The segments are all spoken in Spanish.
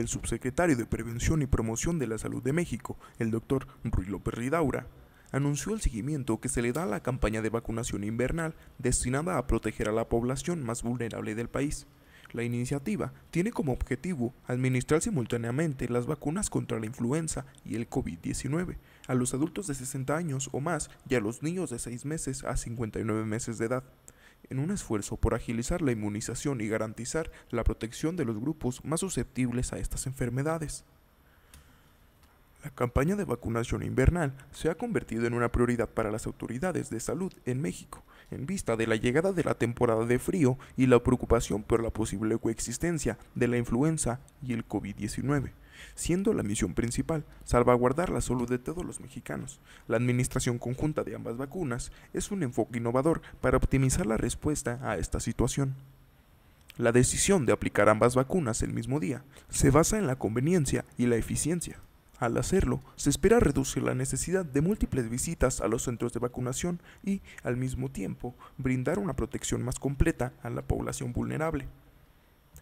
el subsecretario de Prevención y Promoción de la Salud de México, el doctor Ruy López Ridaura, anunció el seguimiento que se le da a la campaña de vacunación invernal destinada a proteger a la población más vulnerable del país. La iniciativa tiene como objetivo administrar simultáneamente las vacunas contra la influenza y el COVID-19 a los adultos de 60 años o más y a los niños de 6 meses a 59 meses de edad en un esfuerzo por agilizar la inmunización y garantizar la protección de los grupos más susceptibles a estas enfermedades. La campaña de vacunación invernal se ha convertido en una prioridad para las autoridades de salud en México, en vista de la llegada de la temporada de frío y la preocupación por la posible coexistencia de la influenza y el COVID-19 siendo la misión principal salvaguardar la salud de todos los mexicanos. La administración conjunta de ambas vacunas es un enfoque innovador para optimizar la respuesta a esta situación. La decisión de aplicar ambas vacunas el mismo día se basa en la conveniencia y la eficiencia. Al hacerlo, se espera reducir la necesidad de múltiples visitas a los centros de vacunación y, al mismo tiempo, brindar una protección más completa a la población vulnerable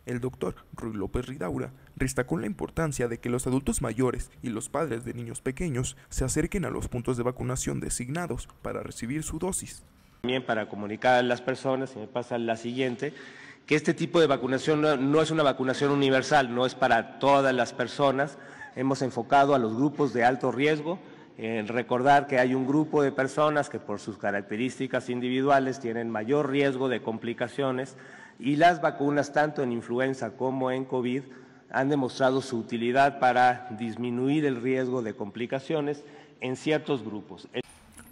el doctor Ruy López Ridaura destacó la importancia de que los adultos mayores y los padres de niños pequeños se acerquen a los puntos de vacunación designados para recibir su dosis. También para comunicar a las personas, y me pasa la siguiente, que este tipo de vacunación no es una vacunación universal, no es para todas las personas. Hemos enfocado a los grupos de alto riesgo, eh, recordar que hay un grupo de personas que por sus características individuales tienen mayor riesgo de complicaciones y las vacunas, tanto en influenza como en COVID, han demostrado su utilidad para disminuir el riesgo de complicaciones en ciertos grupos.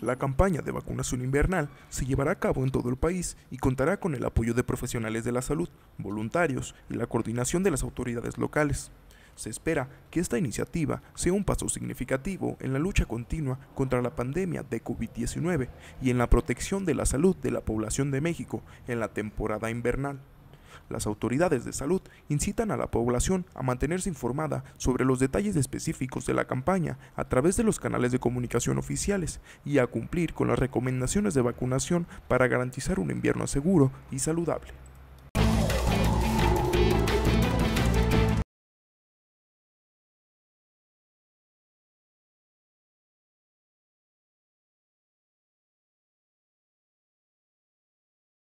La campaña de vacunación invernal se llevará a cabo en todo el país y contará con el apoyo de profesionales de la salud, voluntarios y la coordinación de las autoridades locales. Se espera que esta iniciativa sea un paso significativo en la lucha continua contra la pandemia de COVID-19 y en la protección de la salud de la población de México en la temporada invernal. Las autoridades de salud incitan a la población a mantenerse informada sobre los detalles específicos de la campaña a través de los canales de comunicación oficiales y a cumplir con las recomendaciones de vacunación para garantizar un invierno seguro y saludable.